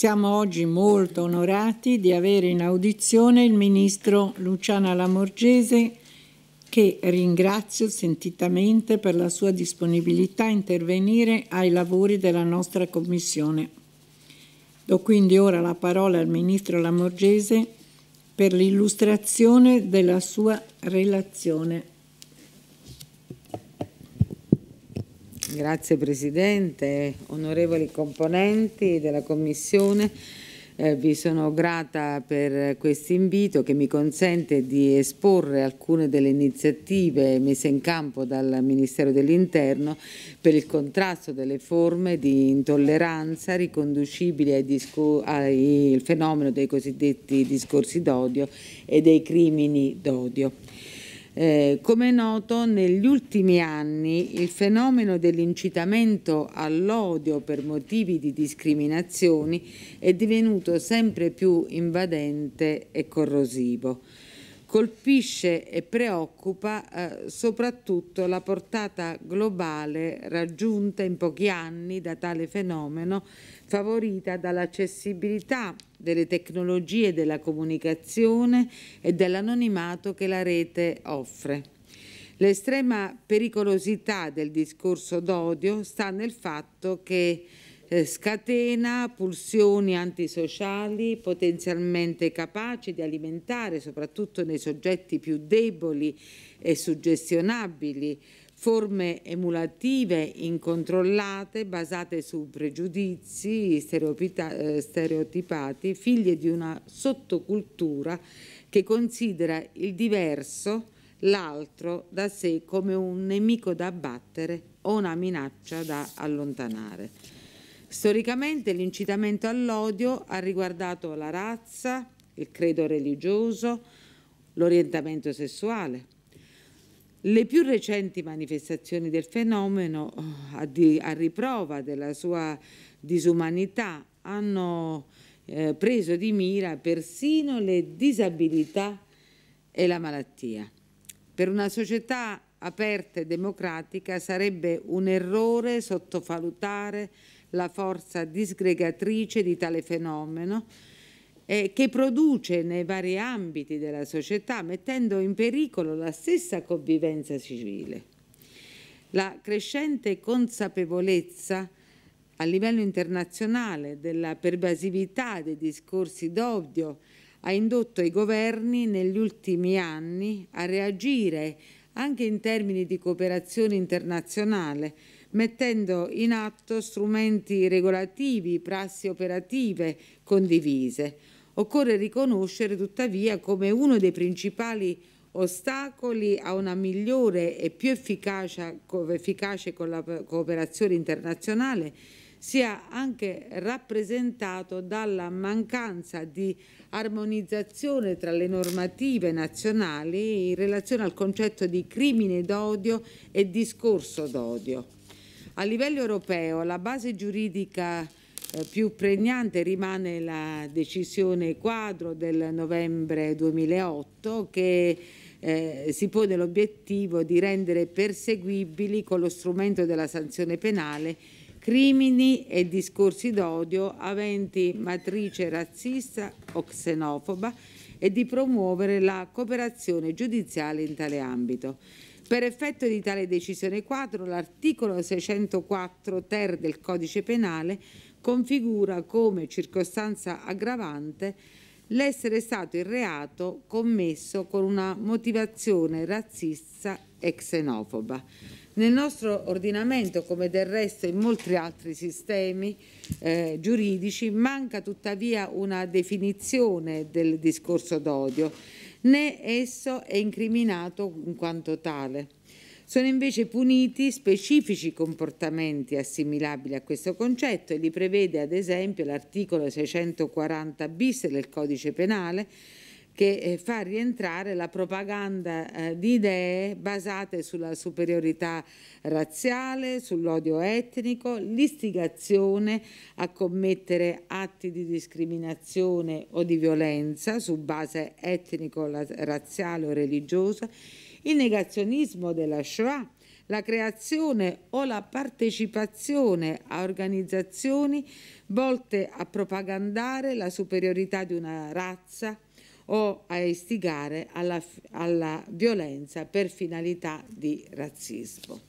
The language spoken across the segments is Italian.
Siamo oggi molto onorati di avere in audizione il ministro Luciana Lamorgese che ringrazio sentitamente per la sua disponibilità a intervenire ai lavori della nostra Commissione. Do quindi ora la parola al ministro Lamorgese per l'illustrazione della sua relazione. Grazie Presidente, onorevoli componenti della Commissione. Eh, vi sono grata per questo invito che mi consente di esporre alcune delle iniziative messe in campo dal Ministero dell'Interno per il contrasto delle forme di intolleranza riconducibili ai, al fenomeno dei cosiddetti discorsi d'odio e dei crimini d'odio. Eh, come è noto, negli ultimi anni il fenomeno dell'incitamento all'odio per motivi di discriminazioni è divenuto sempre più invadente e corrosivo colpisce e preoccupa eh, soprattutto la portata globale raggiunta in pochi anni da tale fenomeno, favorita dall'accessibilità delle tecnologie della comunicazione e dell'anonimato che la rete offre. L'estrema pericolosità del discorso d'odio sta nel fatto che eh, scatena pulsioni antisociali potenzialmente capaci di alimentare, soprattutto nei soggetti più deboli e suggestionabili, forme emulative incontrollate basate su pregiudizi eh, stereotipati, figlie di una sottocultura che considera il diverso, l'altro da sé come un nemico da abbattere o una minaccia da allontanare. Storicamente l'incitamento all'odio ha riguardato la razza, il credo religioso, l'orientamento sessuale. Le più recenti manifestazioni del fenomeno, eh, a, riprova della sua disumanità, hanno eh, preso di mira persino le disabilità e la malattia. Per una società aperta e democratica sarebbe un errore sottovalutare la forza disgregatrice di tale fenomeno eh, che produce nei vari ambiti della società mettendo in pericolo la stessa convivenza civile. La crescente consapevolezza a livello internazionale della pervasività dei discorsi d'odio ha indotto i governi negli ultimi anni a reagire anche in termini di cooperazione internazionale mettendo in atto strumenti regolativi, prassi operative condivise. Occorre riconoscere tuttavia come uno dei principali ostacoli a una migliore e più efficace, efficace cooperazione internazionale sia anche rappresentato dalla mancanza di armonizzazione tra le normative nazionali in relazione al concetto di crimine d'odio e discorso d'odio. A livello europeo la base giuridica eh, più pregnante rimane la decisione quadro del novembre 2008 che eh, si pone l'obiettivo di rendere perseguibili con lo strumento della sanzione penale crimini e discorsi d'odio aventi matrice razzista o xenofoba e di promuovere la cooperazione giudiziale in tale ambito. Per effetto di tale decisione quadro, l'articolo 604 ter del codice penale configura come circostanza aggravante l'essere stato il reato commesso con una motivazione razzista e xenofoba. Nel nostro ordinamento, come del resto in molti altri sistemi eh, giuridici, manca tuttavia una definizione del discorso d'odio né esso è incriminato in quanto tale. Sono invece puniti specifici comportamenti assimilabili a questo concetto e li prevede ad esempio l'articolo 640 bis del codice penale che eh, fa rientrare la propaganda eh, di idee basate sulla superiorità razziale, sull'odio etnico, l'istigazione a commettere atti di discriminazione o di violenza su base etnico-razziale o religiosa, il negazionismo della Shoah, la creazione o la partecipazione a organizzazioni volte a propagandare la superiorità di una razza, o a istigare alla, alla violenza per finalità di razzismo.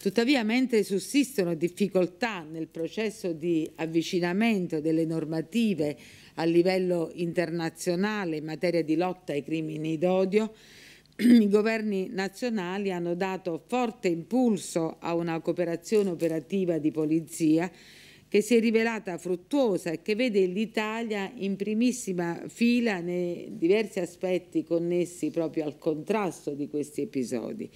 Tuttavia, mentre sussistono difficoltà nel processo di avvicinamento delle normative a livello internazionale in materia di lotta ai crimini d'odio, i governi nazionali hanno dato forte impulso a una cooperazione operativa di polizia che si è rivelata fruttuosa e che vede l'Italia in primissima fila nei diversi aspetti connessi proprio al contrasto di questi episodi.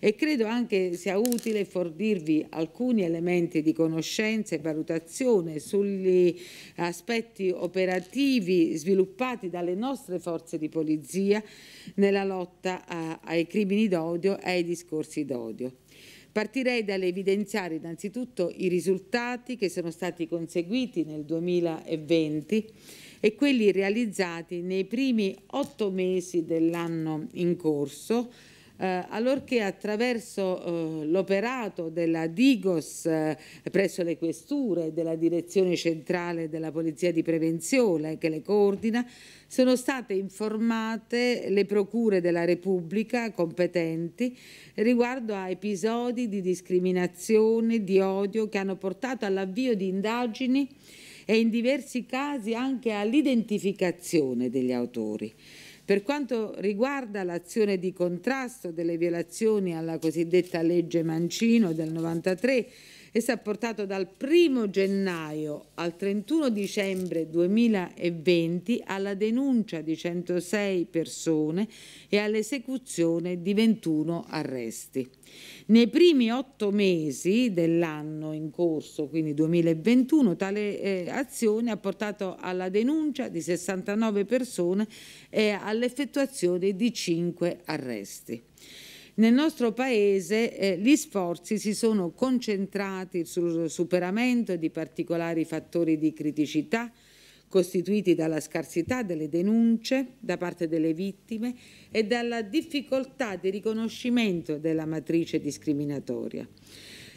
E credo anche sia utile fornirvi alcuni elementi di conoscenza e valutazione sugli aspetti operativi sviluppati dalle nostre forze di polizia nella lotta a, ai crimini d'odio e ai discorsi d'odio. Partirei dall'evidenziare innanzitutto i risultati che sono stati conseguiti nel 2020 e quelli realizzati nei primi otto mesi dell'anno in corso eh, allorché attraverso eh, l'operato della Digos eh, presso le questure della Direzione Centrale della Polizia di Prevenzione che le coordina, sono state informate le procure della Repubblica competenti riguardo a episodi di discriminazione, di odio che hanno portato all'avvio di indagini e in diversi casi anche all'identificazione degli autori. Per quanto riguarda l'azione di contrasto delle violazioni alla cosiddetta legge Mancino del 93, Essa ha portato dal 1 gennaio al 31 dicembre 2020 alla denuncia di 106 persone e all'esecuzione di 21 arresti. Nei primi otto mesi dell'anno in corso, quindi 2021, tale eh, azione ha portato alla denuncia di 69 persone e all'effettuazione di 5 arresti. Nel nostro Paese eh, gli sforzi si sono concentrati sul superamento di particolari fattori di criticità costituiti dalla scarsità delle denunce da parte delle vittime e dalla difficoltà di riconoscimento della matrice discriminatoria.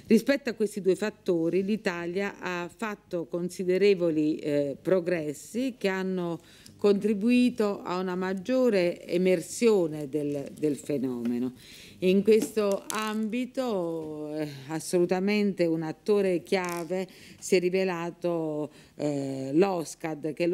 Rispetto a questi due fattori l'Italia ha fatto considerevoli eh, progressi che hanno contribuito a una maggiore emersione del, del fenomeno. In questo ambito eh, assolutamente un attore chiave si è rivelato eh, l'OSCAD, che è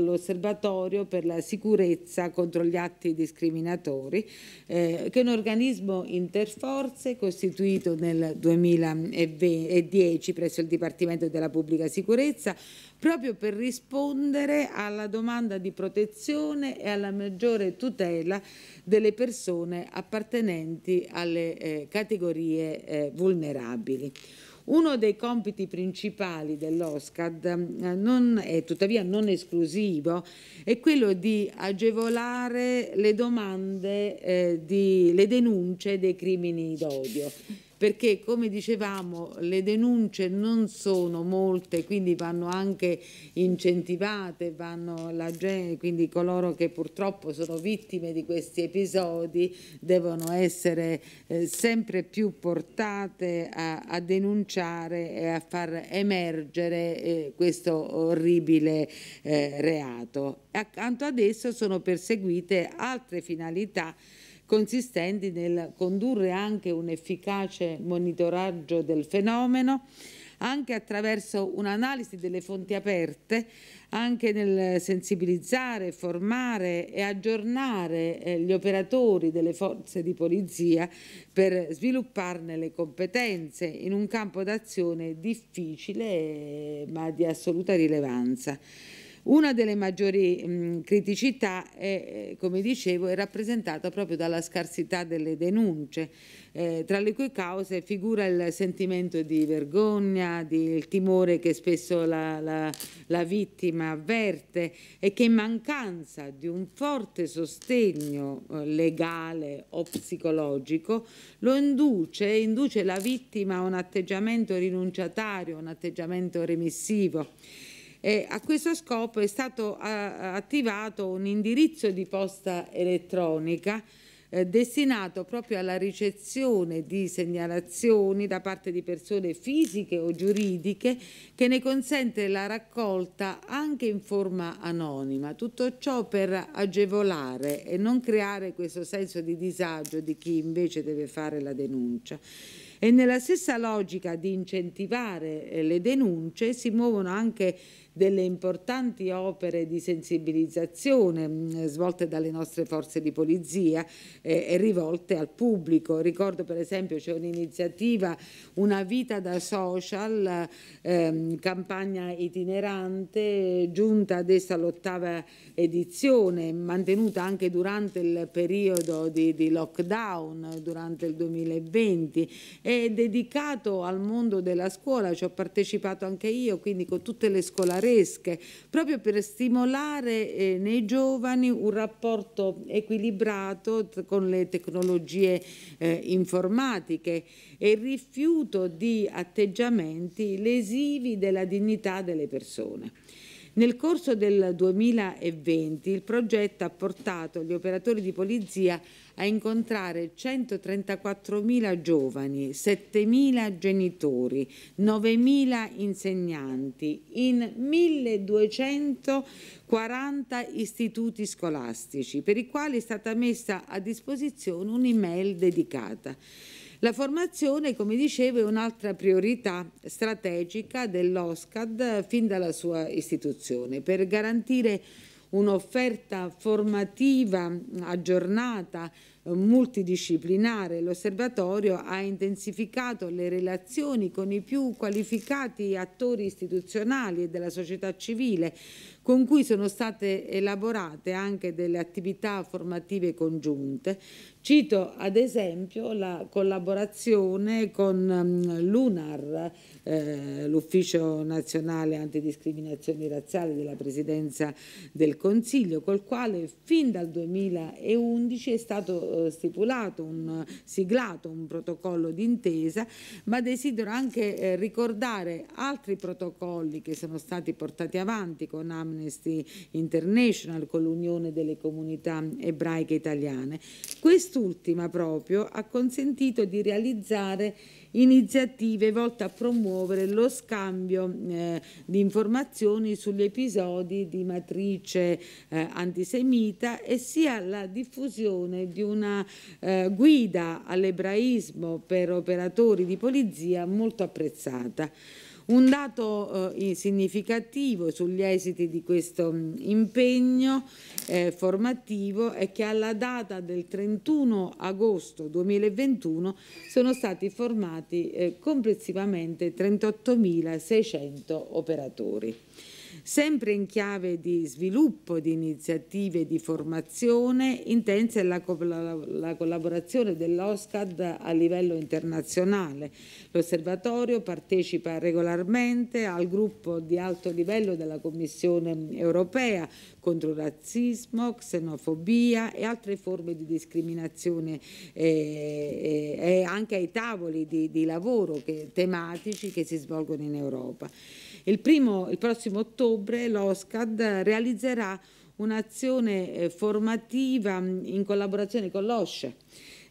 l'Osservatorio per la sicurezza contro gli atti discriminatori, eh, che è un organismo interforze costituito nel 2010 presso il Dipartimento della Pubblica Sicurezza proprio per rispondere alla domanda di protezione e alla maggiore tutela delle persone appartenenti alle eh, categorie eh, vulnerabili. Uno dei compiti principali dell'OSCAD, eh, tuttavia non esclusivo, è quello di agevolare le domande, eh, di, le denunce dei crimini d'odio perché come dicevamo le denunce non sono molte, quindi vanno anche incentivate, vanno la gente, quindi coloro che purtroppo sono vittime di questi episodi devono essere eh, sempre più portate a, a, denunciare e a far emergere eh, questo orribile eh, reato. Accanto ad esso sono perseguite altre finalità consistenti nel condurre anche un efficace monitoraggio del fenomeno anche attraverso un'analisi delle fonti aperte, anche nel sensibilizzare, formare e aggiornare eh, gli operatori delle forze di polizia per svilupparne le competenze in un campo d'azione difficile ma di assoluta rilevanza. Una delle maggiori mh, criticità, è, eh, come dicevo, è rappresentata proprio dalla scarsità delle denunce, eh, tra le cui cause figura il sentimento di vergogna, di, il timore che spesso la, la, la vittima avverte e che in mancanza di un forte sostegno eh, legale o psicologico lo induce, induce la vittima a un atteggiamento rinunciatario, un atteggiamento remissivo. Eh, a questo scopo è stato a, eh, attivato un indirizzo di posta elettronica eh, destinato proprio alla ricezione di segnalazioni da parte di persone fisiche o giuridiche che ne consente la raccolta anche in forma anonima. Tutto ciò per agevolare e non creare questo senso di disagio di chi invece deve fare la denuncia. E nella stessa logica di incentivare eh, le denunce si muovono anche delle importanti opere di sensibilizzazione mm, svolte dalle nostre forze di polizia eh, e rivolte al pubblico. Ricordo per esempio c'è un'iniziativa Una vita da social, ehm, campagna itinerante, giunta adesso all'ottava edizione, mantenuta anche durante il periodo di, di lockdown, durante il 2020, è dedicato al mondo della scuola, ci ho partecipato anche io, quindi con tutte le scolari calendaresche, proprio per stimolare eh, nei giovani un rapporto equilibrato con le tecnologie eh, informatiche e il rifiuto di atteggiamenti lesivi della dignità delle persone. Nel corso del 2020 il progetto ha portato gli operatori di polizia a incontrare 134.000 giovani, 7.000 genitori, 9.000 insegnanti in 1.240 istituti scolastici per i quali è stata messa a disposizione un'email dedicata. La formazione, come dicevo, è un'altra priorità strategica dell'OSCAD fin dalla sua istituzione per garantire un'offerta formativa aggiornata, multidisciplinare. L'osservatorio ha intensificato le relazioni con i più qualificati attori istituzionali e della società civile, con cui sono state elaborate anche delle attività formative congiunte. Cito ad esempio la collaborazione con mm, l'UNAR, eh, l'Ufficio Nazionale Antidiscriminazione Razziale della Presidenza del Consiglio, col quale fin dal 2011 è stato eh, stipulato, un, siglato un protocollo d'intesa, ma desidero anche eh, ricordare altri protocolli che sono stati portati avanti con AMA Amnesty International con l'Unione delle Comunità Ebraiche Italiane. Quest'ultima proprio ha consentito di realizzare iniziative volte a promuovere lo scambio eh, di informazioni sugli episodi di matrice eh, antisemita e sia la diffusione di una eh, guida all'ebraismo per operatori di polizia molto apprezzata. Un dato eh, significativo sugli esiti di questo mm, impegno eh, formativo è che alla data del 31 agosto 2021 sono stati formati eh, complessivamente 38.600 operatori sempre in chiave di sviluppo di iniziative di formazione, intensa è la, co la collaborazione dell'OSCAD a livello internazionale. L'osservatorio partecipa regolarmente al gruppo di alto livello della Commissione europea contro razzismo, xenofobia e altre forme di discriminazione e, eh, e, eh, e anche ai tavoli di, di lavoro che, tematici che si svolgono in Europa. Il, primo, il prossimo ottobre l'OSCAD realizzerà un'azione eh, formativa mm, in collaborazione con l'OSCE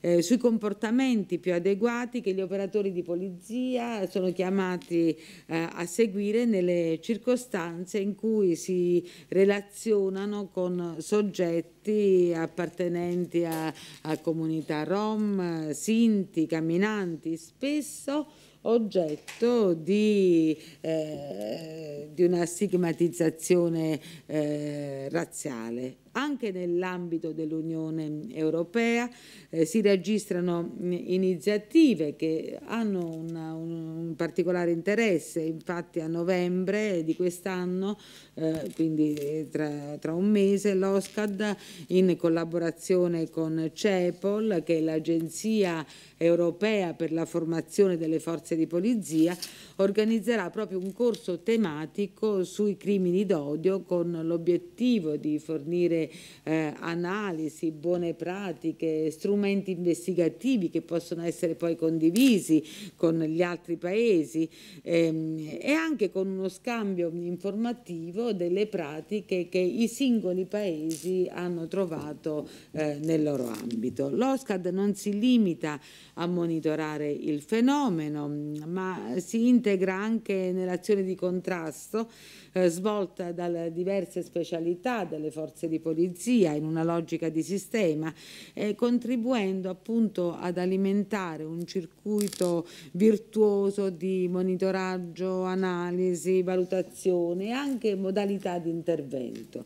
eh, sui comportamenti più adeguati che gli operatori di polizia sono chiamati eh, a seguire nelle circostanze in cui si relazionano con soggetti appartenenti a, a comunità rom, sinti, camminanti, spesso oggetto di, eh, di una stigmatizzazione eh, razziale. Anche nell'ambito dell'Unione Europea eh, si registrano mm, iniziative che hanno una, un, un, particolare interesse, infatti a novembre di quest'anno, eh, quindi eh, tra, tra, un mese, l'OSCAD in collaborazione con CEPOL, che è l'Agenzia Europea per la Formazione delle Forze di Polizia, organizzerà proprio un corso tematico sui crimini d'odio con l'obiettivo di fornire eh, analisi, buone pratiche, strumenti investigativi che possono essere poi condivisi con gli altri paesi ehm, e anche con uno scambio informativo delle pratiche che i singoli paesi hanno trovato eh, nel loro ambito. L'OSCAD non si limita a monitorare il fenomeno, ma si integra anche nell'azione di contrasto eh, svolta dalle diverse specialità delle forze di polizia polizia in una logica di sistema, eh, contribuendo appunto ad alimentare un circuito virtuoso di monitoraggio, analisi, valutazione e anche modalità di intervento.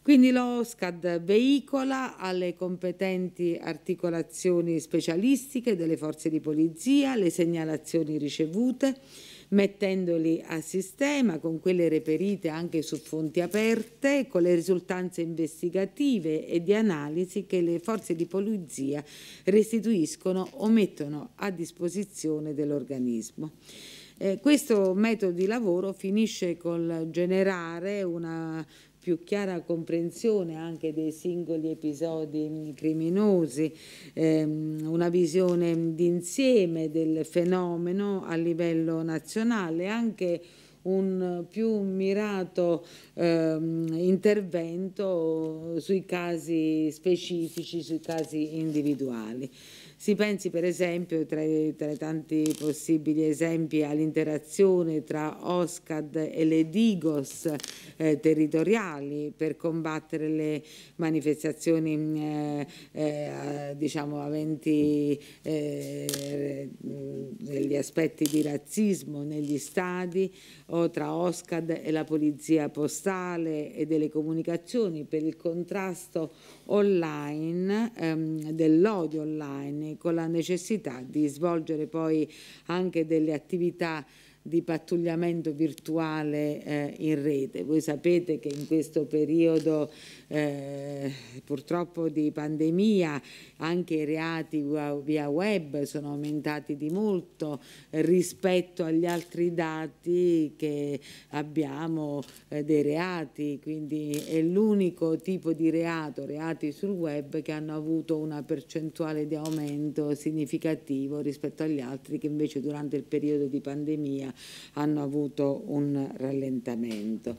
Quindi l'OSCAD veicola alle competenti articolazioni specialistiche delle forze di polizia le segnalazioni ricevute mettendoli a sistema con quelle reperite anche su fonti aperte, con le risultanze investigative e di analisi che le forze di polizia restituiscono o mettono a disposizione dell'organismo. Eh, questo metodo di lavoro finisce col generare una più chiara comprensione anche dei singoli episodi criminosi, ehm, una visione d'insieme del fenomeno a livello nazionale, anche un più mirato ehm, intervento sui casi specifici, sui casi individuali. Si pensi per esempio tra i, tra i tanti possibili esempi all'interazione tra OSCAD e le DIGOS eh, territoriali per combattere le manifestazioni mm, eh, eh, diciamo aventi eh, degli aspetti di razzismo negli stadi o tra OSCAD e la polizia postale e delle comunicazioni per il contrasto online, ehm, dell'odio online, con la necessità di svolgere poi anche delle attività di pattugliamento virtuale eh, in rete. Voi sapete che in questo periodo eh, purtroppo di pandemia, anche i reati via web sono aumentati di molto rispetto agli altri dati che abbiamo eh, dei reati, quindi è l'unico tipo di reato, reati sul web, che hanno avuto una percentuale di aumento significativo rispetto agli altri che invece durante il periodo di pandemia hanno avuto un rallentamento.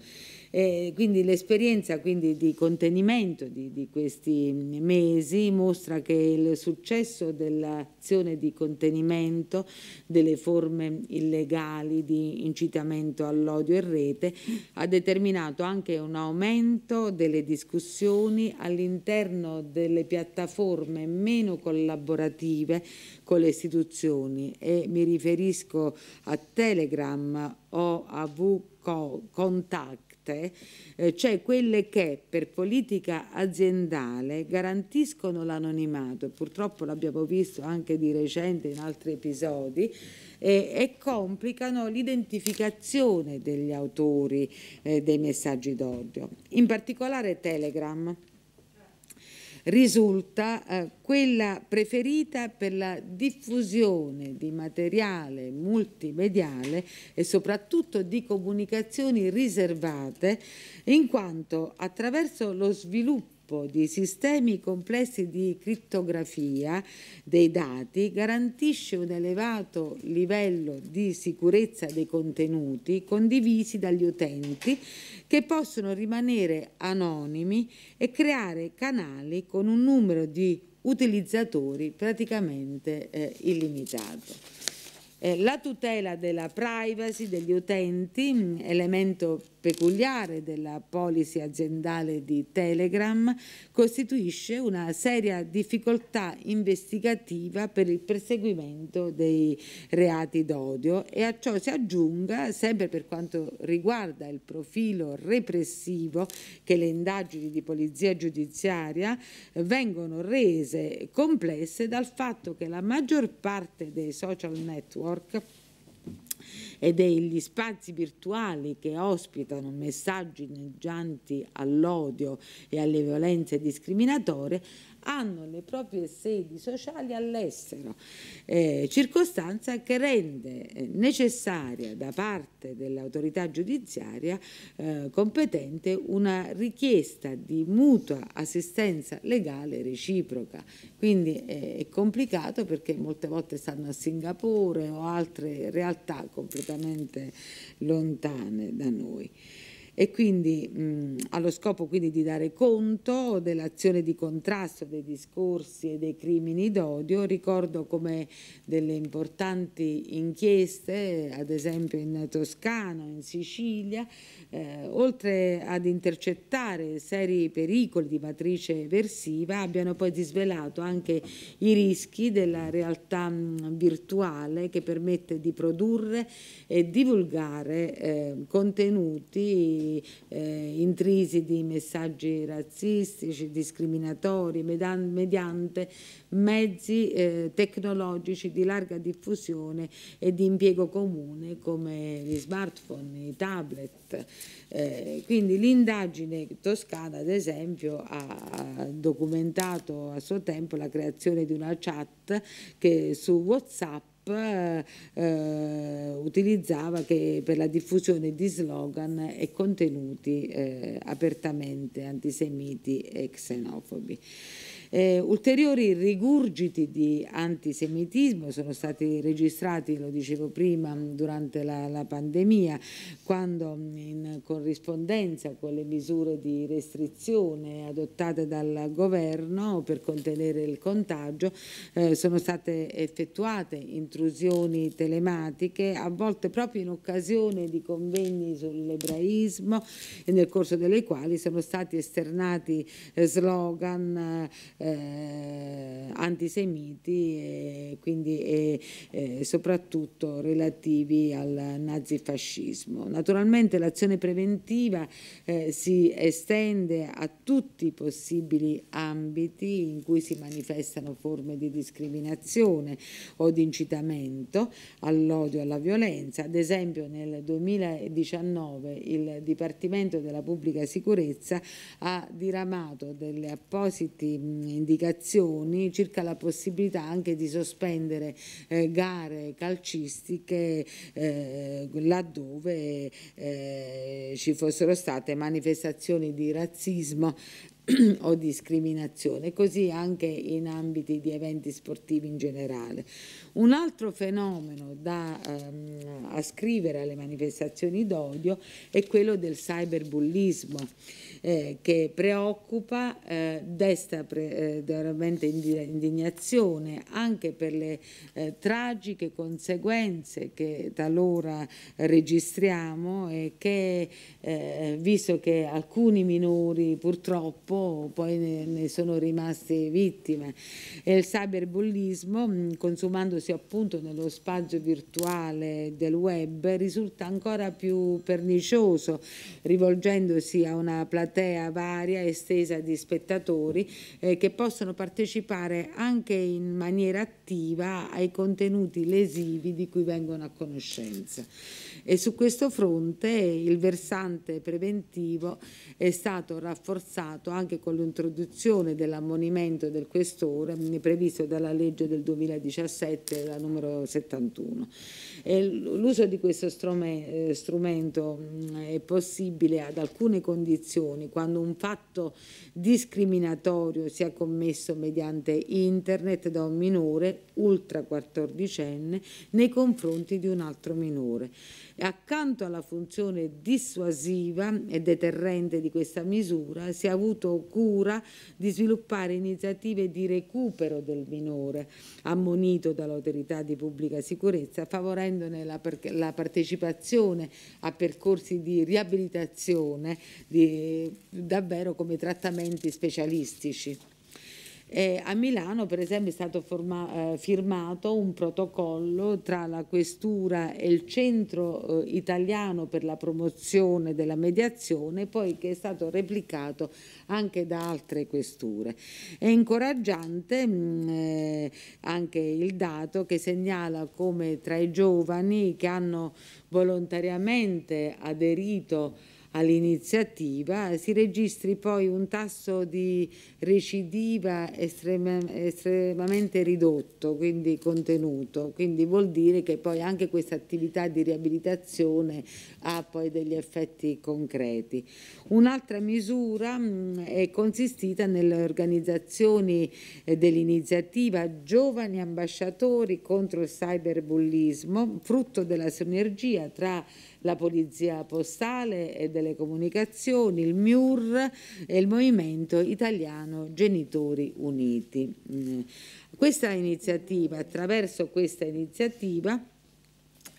Eh, quindi l'esperienza quindi, di contenimento di, di, questi mesi mostra che il successo dell'azione di contenimento delle forme illegali di incitamento all'odio in rete ha determinato anche un aumento delle discussioni all'interno delle piattaforme meno collaborative con le istituzioni e mi riferisco a Telegram o a VCO Contact certe, eh, cioè quelle che per politica aziendale garantiscono l'anonimato, purtroppo l'abbiamo visto anche di recente in altri episodi, eh, e complicano l'identificazione degli autori eh, dei messaggi d'odio, in particolare Telegram risulta eh, quella preferita per la diffusione di materiale multimediale e soprattutto di comunicazioni riservate, in quanto attraverso lo sviluppo sviluppo di sistemi complessi di crittografia dei dati garantisce un elevato livello di sicurezza dei contenuti condivisi dagli utenti che possono rimanere anonimi e creare canali con un numero di utilizzatori praticamente eh, illimitato. Eh, la tutela della privacy degli utenti, elemento peculiare della policy aziendale di Telegram costituisce una seria difficoltà investigativa per il perseguimento dei reati d'odio e a ciò si aggiunga, sempre per quanto riguarda il profilo repressivo che le indagini di polizia giudiziaria vengono rese complesse dal fatto che la maggior parte dei social network e è gli spazi virtuali che ospitano messaggi inneggianti all'odio e alle violenze discriminatorie hanno le proprie sedi sociali all'estero, eh, circostanza che rende eh, necessaria da parte dell'autorità giudiziaria eh, competente una richiesta di mutua assistenza legale reciproca. Quindi è, eh, è complicato perché molte volte stanno a Singapore o altre realtà completamente assolutamente lontane da noi e quindi mh, allo scopo quindi di dare conto dell'azione di contrasto dei discorsi e dei crimini d'odio, ricordo come delle importanti inchieste, ad esempio in Toscana, in Sicilia, eh, oltre ad intercettare seri pericoli di matrice versiva, abbiano poi disvelato anche i rischi della realtà mh, virtuale che permette di produrre e divulgare eh, contenuti eh, intrisi di messaggi razzistici, discriminatori, mediante mezzi eh, tecnologici di larga diffusione e di impiego comune come gli smartphone, i tablet. Eh, quindi l'indagine toscana, ad esempio, ha documentato a suo tempo la creazione di una chat che su WhatsApp eh, eh, utilizzava per la diffusione di slogan e contenuti eh, apertamente antisemiti e xenofobi. Eh, ulteriori rigurgiti di antisemitismo sono stati registrati, lo dicevo prima, mm, durante la, la pandemia, quando mm, in corrispondenza con le misure di restrizione adottate dal governo per contenere il contagio eh, sono state effettuate intrusioni telematiche, a volte proprio in occasione di convegni sull'ebraismo, nel corso delle quali sono stati esternati eh, slogan eh, antisemiti e quindi e, e eh, soprattutto relativi al nazifascismo. Naturalmente l'azione preventiva eh, si estende a tutti i possibili ambiti in cui si manifestano forme di discriminazione o di incitamento all'odio e alla violenza. Ad esempio nel 2019 il Dipartimento della Pubblica Sicurezza ha diramato delle appositi indicazioni circa la possibilità anche di sospendere eh, gare calcistiche eh, laddove eh, ci fossero state manifestazioni di razzismo o discriminazione, così anche in ambiti di eventi sportivi in generale. Un altro fenomeno da ehm, ascrivere alle manifestazioni d'odio è quello del cyberbullismo eh, che preoccupa, eh, desta pre, eh, veramente indignazione anche per le eh, tragiche conseguenze che talora registriamo e che eh, visto che alcuni minori purtroppo poi ne, ne sono rimasti vittime e il cyberbullismo mm, consumandosi appunto nello spazio virtuale del web risulta ancora più pernicioso rivolgendosi a una piattaforma platea varia, estesa di spettatori eh, che possono partecipare anche in maniera attiva ai contenuti lesivi di cui vengono a conoscenza e su questo fronte il versante preventivo è stato rafforzato anche con l'introduzione dell'ammonimento del questore previsto dalla legge del 2017, la numero 71. L'uso di questo eh, strumento è possibile ad alcune condizioni, quando un fatto discriminatorio sia commesso mediante internet da un minore ultra 14enne nei confronti di un altro minore. Accanto alla funzione dissuasiva e deterrente di questa misura, si è avuto cura di sviluppare iniziative di recupero del minore, ammonito dall'autorità di pubblica sicurezza, favorendone la, la partecipazione a percorsi di riabilitazione di, davvero come trattamenti specialistici. Eh, a Milano per esempio è stato forma, eh, firmato un protocollo tra la Questura e il Centro eh, Italiano per la promozione della mediazione, poi che è stato replicato anche da altre questure. È incoraggiante mh, mm, eh, anche il dato che segnala come tra i giovani che hanno volontariamente aderito all'iniziativa, si registri poi un tasso di recidiva estrema, estremamente ridotto, quindi contenuto, quindi vuol dire che poi anche questa attività di riabilitazione ha poi degli effetti concreti. Un'altra misura mm, è consistita nelle organizzazioni eh, dell'iniziativa Giovani Ambasciatori contro il cyberbullismo, frutto della sinergia tra la Polizia Postale e delle Comunicazioni, il MIUR e il Movimento Italiano Genitori Uniti. Mm. Questa iniziativa, attraverso questa iniziativa,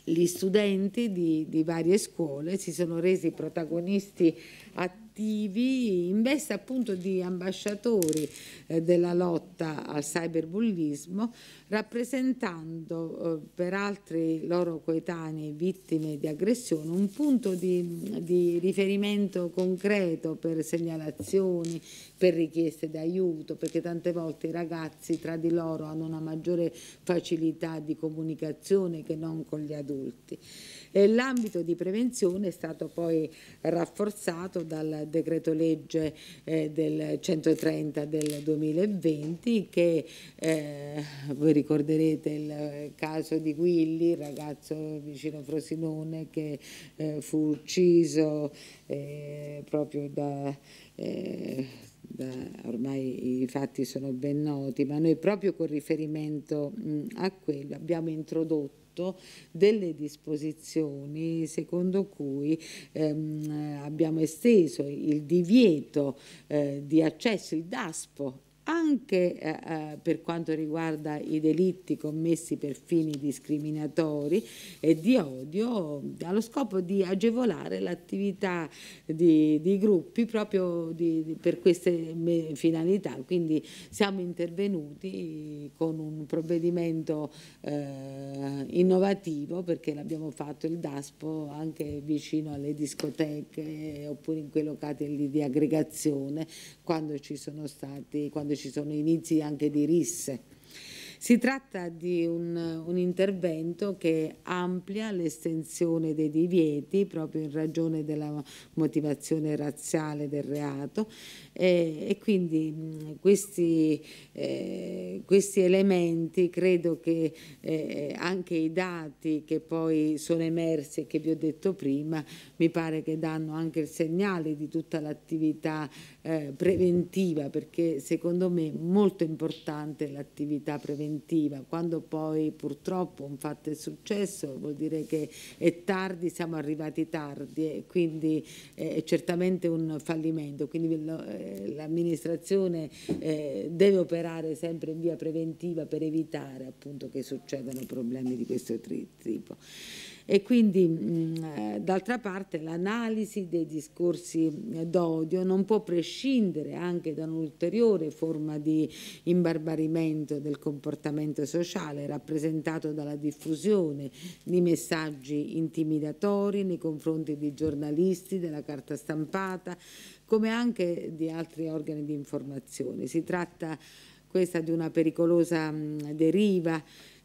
gli studenti di, di, varie scuole si sono resi protagonisti attivi in veste appunto di ambasciatori eh, della lotta al cyberbullismo, rappresentando eh, per altri loro coetanei vittime di aggressione un punto di, di riferimento concreto per segnalazioni, per richieste d'aiuto, perché tante volte i ragazzi tra di loro hanno una maggiore facilità di comunicazione che non con gli adulti. L'ambito di prevenzione è stato poi rafforzato dal decreto legge eh, del 130 del 2020 che eh, voi ricorderete il caso di Guilli, il ragazzo vicino a Frosinone che eh, fu ucciso proprio da... ormai i fatti sono ben noti, ma noi proprio con riferimento a quello abbiamo introdotto atto delle disposizioni secondo cui ehm, abbiamo esteso il divieto eh, di accesso, il DASPO anche eh, eh, per quanto riguarda i delitti commessi per fini discriminatori e di odio, allo scopo di agevolare l'attività di, di, gruppi proprio di, di, per queste finalità. Quindi siamo intervenuti con un provvedimento eh, innovativo perché l'abbiamo fatto il DASPO anche vicino alle discoteche oppure in quei locali di aggregazione quando ci sono stati, quando ci ci sono inizi anche di risse si tratta di un, un intervento che amplia l'estensione dei divieti proprio in ragione della motivazione razziale del reato eh, e quindi questi, eh, questi, elementi credo che eh, anche i dati che poi sono emersi e che vi ho detto prima mi pare che danno anche il segnale di tutta l'attività eh, preventiva perché secondo me è molto importante l'attività preventiva sentiva. Quando poi purtroppo un fatto è successo vuol dire che è tardi, siamo arrivati tardi e quindi eh, è certamente un fallimento. Quindi eh, l'amministrazione eh, deve operare sempre in via preventiva per evitare appunto che succedano problemi di questo tipo. E quindi mh, mm, eh, d'altra parte l'analisi dei discorsi eh, d'odio non può prescindere anche da un'ulteriore forma di imbarbarimento del comportamento sociale rappresentato dalla diffusione di messaggi intimidatori nei confronti di giornalisti, della carta stampata, come anche di altri organi di informazione. Si tratta questa di una pericolosa mm, deriva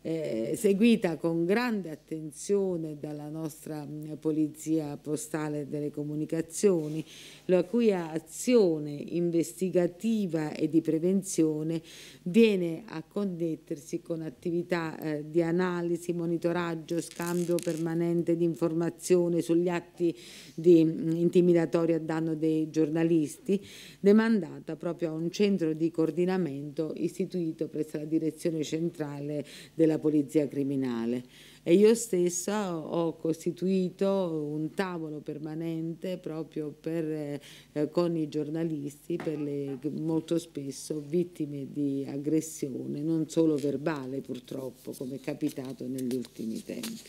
eh, seguita con grande attenzione dalla nostra mm, Polizia Postale delle Comunicazioni, la cui azione investigativa e di prevenzione viene a connettersi con attività eh, di analisi, monitoraggio, scambio permanente di informazioni sugli atti di mm, intimidatori a danno dei giornalisti, demandata proprio a un centro di coordinamento istituito presso la Direzione Centrale della della polizia criminale e io stessa ho costituito un tavolo permanente proprio per, eh, con i giornalisti, per le, molto spesso vittime di aggressione, non solo verbale purtroppo, come è capitato negli ultimi tempi.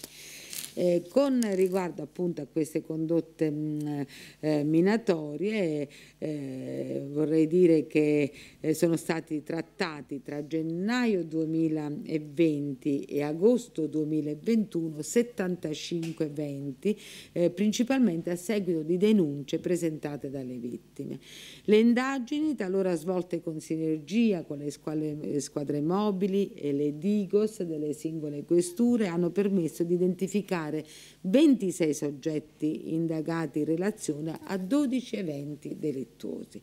Eh, con riguardo appunto a queste condotte mh, mm, eh, minatorie eh, vorrei dire che eh, sono stati trattati tra gennaio 2020 e agosto 2021 75 venti, eh, principalmente a seguito di denunce presentate dalle vittime. Le indagini, talora svolte con sinergia con le squadre, squadre mobili e le DIGOS delle singole questure, hanno permesso di identificare particolare 26 soggetti indagati in relazione a 12 eventi delittuosi.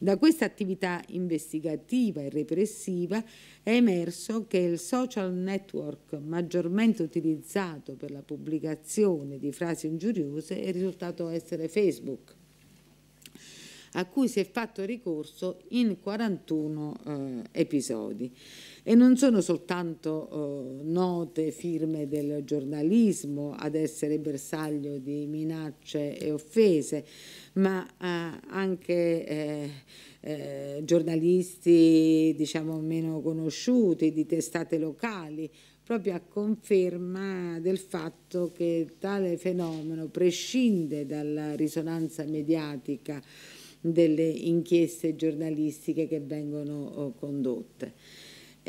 Da questa attività investigativa e repressiva è emerso che il social network maggiormente utilizzato per la pubblicazione di frasi ingiuriose è risultato essere Facebook a cui si è fatto ricorso in 41 eh, episodi e non sono soltanto eh, note firme del giornalismo ad essere bersaglio di minacce e offese, ma eh, anche eh, eh, giornalisti diciamo meno conosciuti, di testate locali, proprio a conferma del fatto che tale fenomeno prescinde dalla risonanza mediatica delle inchieste giornalistiche che vengono eh, condotte.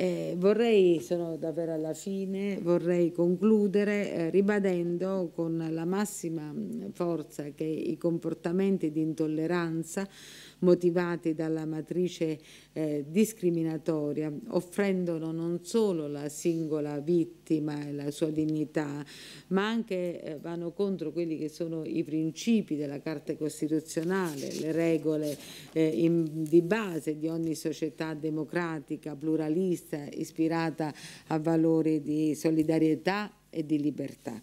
Eh, vorrei, sono davvero alla fine, vorrei concludere eh, ribadendo con la massima mm, forza che i comportamenti di intolleranza motivati dalla matrice eh, discriminatoria, offrendono non solo la singola vittima e la sua dignità, ma anche eh, vanno contro quelli che sono i principi della Carta Costituzionale, le regole eh, in, di base di ogni società democratica, pluralista, ispirata a valori di solidarietà e di libertà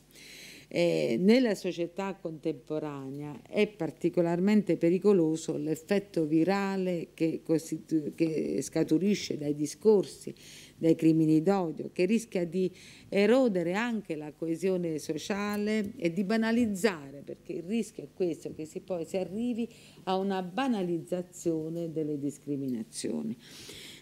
eh, nella società contemporanea è particolarmente pericoloso l'effetto virale che, che scaturisce dai discorsi, dai crimini d'odio, che rischia di erodere anche la coesione sociale e di banalizzare, perché il rischio è questo, che si poi si arrivi a una banalizzazione delle discriminazioni.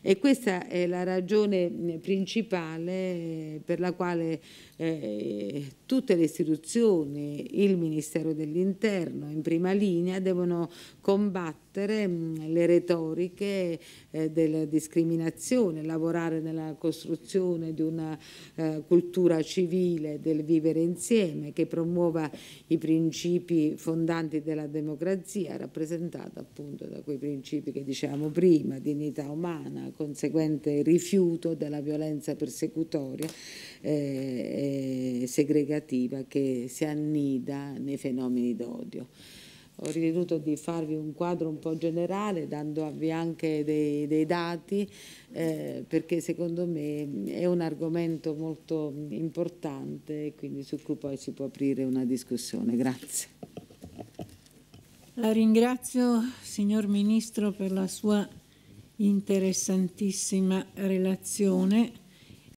E questa è la ragione principale eh, per la quale eh, tutte le istituzioni, il Ministero dell'Interno in prima linea, devono combattere combattere mm, le retoriche eh, della discriminazione, lavorare nella costruzione di una eh, cultura civile del vivere insieme che promuova i principi fondanti della democrazia rappresentata appunto da quei principi che dicevamo prima, dignità umana, conseguente rifiuto della violenza persecutoria eh, e segregativa che si annida nei fenomeni d'odio ho ritenuto di farvi un quadro un po' generale, dandovi anche dei, dei dati, eh, perché secondo me è un argomento molto importante e quindi su cui poi si può aprire una discussione. Grazie. La ringrazio, signor Ministro, per la sua interessantissima relazione